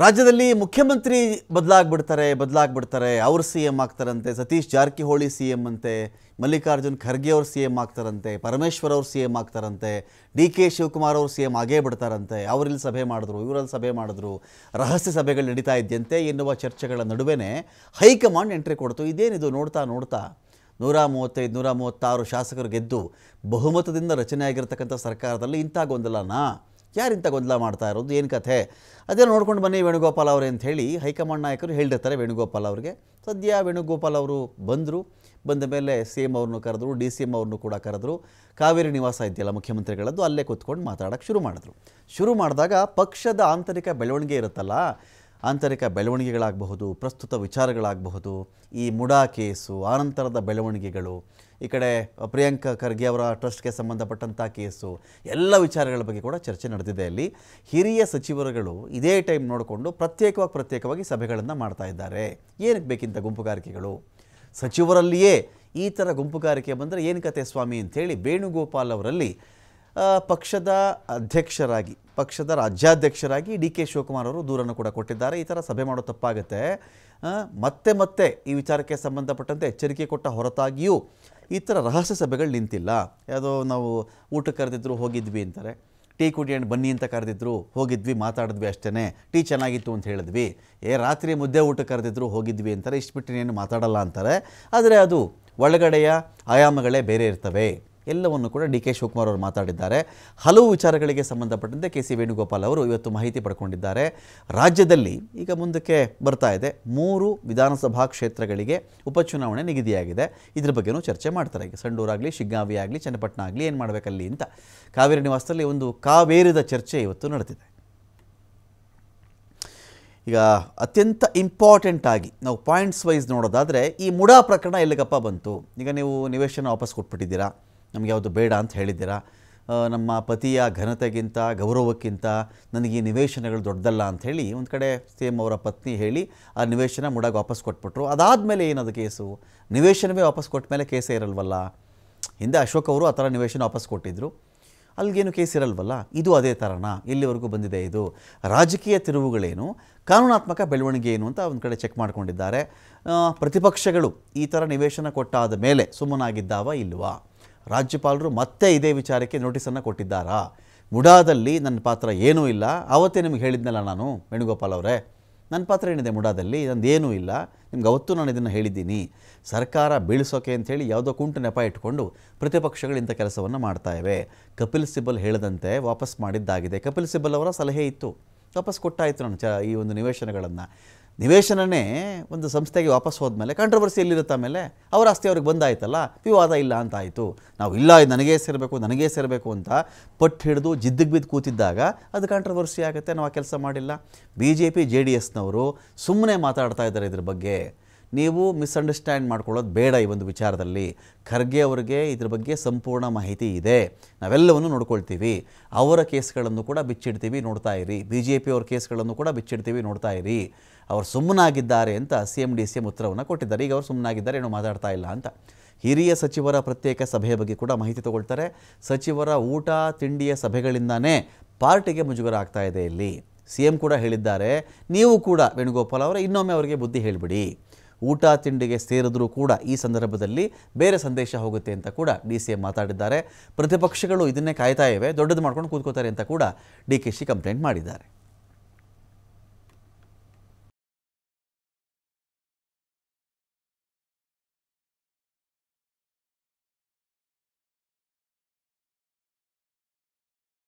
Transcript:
ರಾಜ್ಯದಲ್ಲಿ ಮುಖ್ಯಮಂತ್ರಿ ಬದಲಾಗ್ಬಿಡ್ತಾರೆ ಬದಲಾಗ್ಬಿಡ್ತಾರೆ ಅವರು ಸಿ ಎಂ ಆಗ್ತಾರಂತೆ ಸತೀಶ್ ಜಾರಕಿಹೊಳಿ ಸಿ ಎಂ ಅಂತೆ ಮಲ್ಲಿಕಾರ್ಜುನ್ ಖರ್ಗೆ ಅವರು ಸಿ ಎಂ ಆಗ್ತಾರಂತೆ ಪರಮೇಶ್ವರ್ ಅವರು ಸಿ ಎಂ ಆಗ್ತಾರಂತೆ ಡಿ ಕೆ ಶಿವಕುಮಾರ್ ಅವರು ಸಿ ಎಂ ಆಗೇ ಬಿಡ್ತಾರಂತೆ ಅವರಿಲ್ಲಿ ಸಭೆ ಮಾಡಿದ್ರು ಇವರಲ್ಲಿ ಸಭೆ ಮಾಡಿದ್ರು ರಹಸ್ಯ ಸಭೆಗಳು ನಡೀತಾ ಇದ್ದಂತೆ ಎನ್ನುವ ಚರ್ಚೆಗಳ ನಡುವೆ ಹೈಕಮಾಂಡ್ ಎಂಟ್ರಿ ಕೊಡ್ತು ಇದೇನಿದು ನೋಡ್ತಾ ನೋಡ್ತಾ ನೂರ ಮೂವತ್ತೈದು ನೂರ ಮೂವತ್ತಾರು ಶಾಸಕರು ಗೆದ್ದು ಬಹುಮತದಿಂದ ರಚನೆಯಾಗಿರ್ತಕ್ಕಂಥ ಸರ್ಕಾರದಲ್ಲಿ ಇಂಥ ಗೊಂದಲನಾ ಯಾರಿಂಥ ಗೊಂದಲ ಮಾಡ್ತಾ ಇರೋದು ಏನು ಕಥೆ ಅದೇ ನೋಡ್ಕೊಂಡು ಬನ್ನಿ ವೇಣುಗೋಪಾಲ್ ಅವರೇ ಅಂತ ಹೇಳಿ ಹೈಕಮಾಂಡ್ ನಾಯಕರು ಹೇಳಿರ್ತಾರೆ ವೇಣುಗೋಪಾಲ್ ಅವರಿಗೆ ಸದ್ಯ ವೇಣುಗೋಪಾಲ್ ಅವರು ಬಂದರು ಬಂದ ಮೇಲೆ ಸಿ ಎಮ್ ಅವ್ರನ್ನೂ ಕರೆದ್ರು ಡಿ ಸಿ ಎಮ್ ಅವ್ರನ್ನು ಕೂಡ ಕರೆದ್ರು ಕಾವೇರಿ ನಿವಾಸ ಇದೆಯಲ್ಲ ಮುಖ್ಯಮಂತ್ರಿಗಳದ್ದು ಅಲ್ಲೇ ಕೂತ್ಕೊಂಡು ಮಾತಾಡೋಕ್ಕೆ ಶುರು ಮಾಡಿದ್ರು ಶುರು ಮಾಡಿದಾಗ ಪಕ್ಷದ ಆಂತರಿಕ ಬೆಳವಣಿಗೆ ಇರುತ್ತಲ್ಲ ಆಂತರಿಕ ಬೆಳವಣಿಗೆಗಳಾಗಬಹುದು ಪ್ರಸ್ತುತ ವಿಚಾರಗಳಾಗಬಹುದು ಈ ಮುಡಾ ಕೇಸು ಆನಂತರದ ಬೆಳವಣಿಗೆಗಳು ಈ ಕಡೆ ಪ್ರಿಯಾಂಕಾ ಖರ್ಗೆ ಅವರ ಟ್ರಸ್ಟ್ಗೆ ಸಂಬಂಧಪಟ್ಟಂಥ ಕೇಸು ಎಲ್ಲ ವಿಚಾರಗಳ ಬಗ್ಗೆ ಕೂಡ ಚರ್ಚೆ ನಡೆದಿದೆ ಅಲ್ಲಿ ಹಿರಿಯ ಸಚಿವರುಗಳು ಇದೇ ಟೈಮ್ ನೋಡಿಕೊಂಡು ಪ್ರತ್ಯೇಕವಾಗಿ ಪ್ರತ್ಯೇಕವಾಗಿ ಸಭೆಗಳನ್ನು ಮಾಡ್ತಾ ಇದ್ದಾರೆ ಏನಕ್ಕೆ ಬೇಕಿಂತ ಗುಂಪುಗಾರಿಕೆಗಳು ಸಚಿವರಲ್ಲಿಯೇ ಈ ಥರ ಗುಂಪುಗಾರಿಕೆ ಬಂದರೆ ಏನು ಕತೆ ಸ್ವಾಮಿ ಅಂಥೇಳಿ ವೇಣುಗೋಪಾಲ್ ಅವರಲ್ಲಿ ಪಕ್ಷದ ಅಧ್ಯಕ್ಷರಾಗಿ ಪಕ್ಷದ ರಾಜ್ಯಾಧ್ಯಕ್ಷರಾಗಿ ಡಿ ಕೆ ಶಿವಕುಮಾರ್ ಅವರು ದೂರನ್ನು ಕೂಡ ಕೊಟ್ಟಿದ್ದಾರೆ ಈ ಥರ ಸಭೆ ಮಾಡೋ ತಪ್ಪಾಗುತ್ತೆ ಮತ್ತೆ ಮತ್ತೆ ಈ ವಿಚಾರಕ್ಕೆ ಸಂಬಂಧಪಟ್ಟಂತೆ ಎಚ್ಚರಿಕೆ ಕೊಟ್ಟ ಹೊರತಾಗಿಯೂ ಈ ಥರ ರಹಸ್ಯ ಸಭೆಗಳು ನಿಂತಿಲ್ಲ ಯಾವುದೋ ನಾವು ಊಟ ಕರೆದಿದ್ರು ಹೋಗಿದ್ವಿ ಅಂತಾರೆ ಟೀ ಅಂಡ್ ಬನ್ನಿ ಅಂತ ಕರೆದಿದ್ರು ಹೋಗಿದ್ವಿ ಮಾತಾಡಿದ್ವಿ ಅಷ್ಟೇ ಟೀ ಚೆನ್ನಾಗಿತ್ತು ಅಂತ ಹೇಳಿದ್ವಿ ಏ ರಾತ್ರಿ ಮುದ್ದೆ ಊಟ ಕರೆದಿದ್ರು ಹೋಗಿದ್ವಿ ಅಂತಾರೆ ಇಷ್ಟು ಬಿಟ್ಟು ಏನು ಮಾತಾಡಲ್ಲ ಅಂತಾರೆ ಆದರೆ ಅದು ಒಳಗಡೆಯ ಆಯಾಮಗಳೇ ಬೇರೆ ಇರ್ತವೆ ಎಲ್ಲವನ್ನು ಕೂಡ ಡಿ ಕೆ ಶಿವಕುಮಾರ್ ಅವರು ಮಾತಾಡಿದ್ದಾರೆ ಹಲವು ವಿಚಾರಗಳಿಗೆ ಸಂಬಂಧಪಟ್ಟಂತೆ ಕೆ ಸಿ ವೇಣುಗೋಪಾಲ್ ಅವರು ಇವತ್ತು ಮಾಹಿತಿ ಪಡ್ಕೊಂಡಿದ್ದಾರೆ ರಾಜ್ಯದಲ್ಲಿ ಈಗ ಮುಂದಕ್ಕೆ ಬರ್ತಾ ಇದೆ ಮೂರು ವಿಧಾನಸಭಾ ಕ್ಷೇತ್ರಗಳಿಗೆ ಉಪಚುನಾವಣೆ ನಿಗದಿಯಾಗಿದೆ ಇದ್ರ ಬಗ್ಗೆನೂ ಚರ್ಚೆ ಮಾಡ್ತಾರೆ ಈಗ ಸಂಡೂರಾಗಲಿ ಶಿಗ್ಗಾವಿ ಆಗಲಿ ಚನ್ನಪಟ್ಟಣ ಆಗಲಿ ಏನು ಮಾಡಬೇಕಲ್ಲಿ ಅಂತ ಕಾವೇರಿ ನಿವಾಸದಲ್ಲಿ ಒಂದು ಕಾವೇರಿದ ಚರ್ಚೆ ಇವತ್ತು ನಡೆದಿದೆ ಈಗ ಅತ್ಯಂತ ಇಂಪಾರ್ಟೆಂಟ್ ಆಗಿ ನಾವು ಪಾಯಿಂಟ್ಸ್ ವೈಸ್ ನೋಡೋದಾದರೆ ಈ ಮುಡಾ ಪ್ರಕರಣ ಎಲ್ಲಿಗಪ್ಪ ಬಂತು ಈಗ ನೀವು ನಿವೇಶನ ವಾಪಸ್ ಕೊಟ್ಬಿಟ್ಟಿದ್ದೀರಾ ನಮಗೆ ಯಾವುದು ಬೇಡ ಅಂತ ಹೇಳಿದ್ದೀರಾ ನಮ್ಮ ಪತಿಯ ಘನತೆಗಿಂತ ಗೌರವಕ್ಕಿಂತ ನನಗೆ ಈ ನಿವೇಶನಗಳು ದೊಡ್ಡದಲ್ಲ ಅಂಥೇಳಿ ಒಂದು ಕಡೆ ಸಿ ಎಂ ಅವರ ಪತ್ನಿ ಹೇಳಿ ಆ ನಿವೇಶನ ಮುಡಾಗಿ ವಾಪಸ್ ಕೊಟ್ಬಿಟ್ರು ಅದಾದಮೇಲೆ ಏನದು ಕೇಸು ನಿವೇಶನವೇ ವಾಪಸ್ ಕೊಟ್ಟ ಮೇಲೆ ಕೇಸೇ ಇರಲ್ವಲ್ಲ ಹಿಂದೆ ಅಶೋಕ್ ಅವರು ಆ ಥರ ನಿವೇಶನ ವಾಪಸ್ ಕೊಟ್ಟಿದ್ದರು ಅಲ್ಲಿಗೇನು ಕೇಸ್ ಇರಲ್ವಲ್ಲ ಇದು ಅದೇ ಥರನ ಇಲ್ಲಿವರೆಗೂ ಬಂದಿದೆ ಇದು ರಾಜಕೀಯ ತಿರುವುಗಳೇನು ಕಾನೂನಾತ್ಮಕ ಬೆಳವಣಿಗೆ ಏನು ಅಂತ ಒಂದು ಕಡೆ ಚೆಕ್ ಮಾಡಿಕೊಂಡಿದ್ದಾರೆ ಪ್ರತಿಪಕ್ಷಗಳು ಈ ಥರ ನಿವೇಶನ ಕೊಟ್ಟಾದ ಮೇಲೆ ಸುಮ್ಮನಾಗಿದ್ದಾವ ಇಲ್ವಾ ರಾಜ್ಯಪಾಲರು ಮತ್ತೆ ಇದೇ ವಿಚಾರಕ್ಕೆ ನೋಟಿಸನ್ನು ಕೊಟ್ಟಿದ್ದಾರಾ ಮುಡಾದಲ್ಲಿ ನನ್ನ ಪಾತ್ರ ಏನೂ ಇಲ್ಲ ಆವತ್ತೇ ನಿಮ್ಗೆ ಹೇಳಿದ್ನಲ್ಲ ನಾನು ವೇಣುಗೋಪಾಲ್ ಅವರೇ ನನ್ನ ಪಾತ್ರ ಏನಿದೆ ಮುಡಾದಲ್ಲಿ ನಂದು ಏನೂ ಇಲ್ಲ ನಿಮ್ಗೆ ಅವತ್ತು ನಾನು ಇದನ್ನು ಹೇಳಿದ್ದೀನಿ ಸರ್ಕಾರ ಬೀಳಿಸೋಕೆ ಅಂಥೇಳಿ ಯಾವುದೋ ಕುಂಟು ನೆಪ ಇಟ್ಕೊಂಡು ಪ್ರತಿಪಕ್ಷಗಳು ಇಂಥ ಕೆಲಸವನ್ನು ಮಾಡ್ತಾ ಇವೆ ಕಪಿಲ್ ಸಿಬಲ್ ಹೇಳದಂತೆ ವಾಪಸ್ ಮಾಡಿದ್ದಾಗಿದೆ ಕಪಿಲ್ ಸಿಬಲ್ ಅವರ ಸಲಹೆ ಇತ್ತು ವಾಪಸ್ ಕೊಟ್ಟಾಯಿತು ನಾನು ಚ ಈ ಒಂದು ನಿವೇಶನಗಳನ್ನು ನಿವೇಶನವೇ ಒಂದು ಸಂಸ್ಥೆಗೆ ವಾಪಸ್ ಹೋದ್ಮೇಲೆ ಕಾಂಟ್ರವರ್ಸಿ ಎಲ್ಲಿರುತ್ತೆ ಆಮೇಲೆ ಅವರ ಆಸ್ತಿ ಅವ್ರಿಗೆ ಬಂದಾಯ್ತಲ್ಲ ವಿವಾದ ಇಲ್ಲ ಅಂತ ಆಯಿತು ನಾವು ಇಲ್ಲ ನನಗೇ ಸೇರಬೇಕು ನನಗೇ ಸೇರಬೇಕು ಅಂತ ಪಟ್ಟು ಹಿಡಿದು ಜಿದ್ದಿಗೆ ಬಿದ್ದು ಕೂತಿದ್ದಾಗ ಅದು ಕಾಂಟ್ರವರ್ಸಿ ಆಗುತ್ತೆ ನಾವು ಆ ಕೆಲಸ ಮಾಡಿಲ್ಲ B J P J D ಎಸ್ನವರು ಸುಮ್ಮನೆ ಮಾತಾಡ್ತಾ ಇದ್ದಾರೆ ಇದ್ರ ಬಗ್ಗೆ ನೀವು ಮಿಸ್ಅಂಡರ್ಸ್ಟ್ಯಾಂಡ್ ಮಾಡ್ಕೊಳ್ಳೋದು ಬೇಡ ಈ ಒಂದು ವಿಚಾರದಲ್ಲಿ ಖರ್ಗೆ ಅವರಿಗೆ ಇದ್ರ ಬಗ್ಗೆ ಸಂಪೂರ್ಣ ಮಾಹಿತಿ ಇದೆ ನಾವೆಲ್ಲವನ್ನು ನೋಡ್ಕೊಳ್ತೀವಿ ಅವರ ಕೇಸ್ಗಳನ್ನು ಕೂಡ ಬಿಚ್ಚಿಡ್ತೀವಿ ನೋಡ್ತಾ ಇರಿ ಬಿ ಜೆ ಪಿ ಅವ್ರ ಕೇಸ್ಗಳನ್ನು ಕೂಡ ಬಿಚ್ಚಿಡ್ತೀವಿ ನೋಡ್ತಾ ಇರಿ ಅವರು ಸುಮ್ಮನಾಗಿದ್ದಾರೆ ಅಂತ C M D C M ಉತ್ತರವನ್ನು ಕೊಟ್ಟಿದ್ದಾರೆ ಈಗ ಅವರು ಸುಮ್ಮನಾಗಿದ್ದಾರೆ ಏನು ಮಾತಾಡ್ತಾ ಇಲ್ಲ ಅಂತ ಹಿರಿಯ ಸಚಿವರ ಪ್ರತ್ಯೇಕ ಸಭೆಯ ಬಗ್ಗೆ ಕೂಡ ಮಾಹಿತಿ ತಗೊಳ್ತಾರೆ ಸಚಿವರ ಊಟ ತಿಂಡಿಯ ಸಭೆಗಳಿಂದಾನೇ ಪಾರ್ಟಿಗೆ ಮುಜುಗರ ಆಗ್ತಾ ಇದೆ ಇಲ್ಲಿ ಸಿ ಎಂ ಕೂಡ ಹೇಳಿದ್ದಾರೆ ನೀವು ಕೂಡ ವೇಣುಗೋಪಾಲ್ ಅವರ ಇನ್ನೊಮ್ಮೆ ಅವರಿಗೆ ಬುದ್ಧಿ ಹೇಳಿಬಿಡಿ ಊಟ ತಿಂಡಿಗೆ ಸೇರಿದ್ರೂ ಕೂಡ ಈ ಸಂದರ್ಭದಲ್ಲಿ ಬೇರೆ ಸಂದೇಶ ಹೋಗುತ್ತೆ ಅಂತ ಕೂಡ ಡಿ ಸಿ ಎಂ ಮಾತಾಡಿದ್ದಾರೆ ಪ್ರತಿಪಕ್ಷಗಳು ಇದನ್ನೇ ಕಾಯ್ತಾ ಇವೆ ದೊಡ್ಡದು ಮಾಡ್ಕೊಂಡು ಕೂತ್ಕೋತಾರೆ ಅಂತ ಕೂಡ ಡಿ ಕೆ ಶಿ ಕಂಪ್ಲೇಂಟ್ ಮಾಡಿದ್ದಾರೆ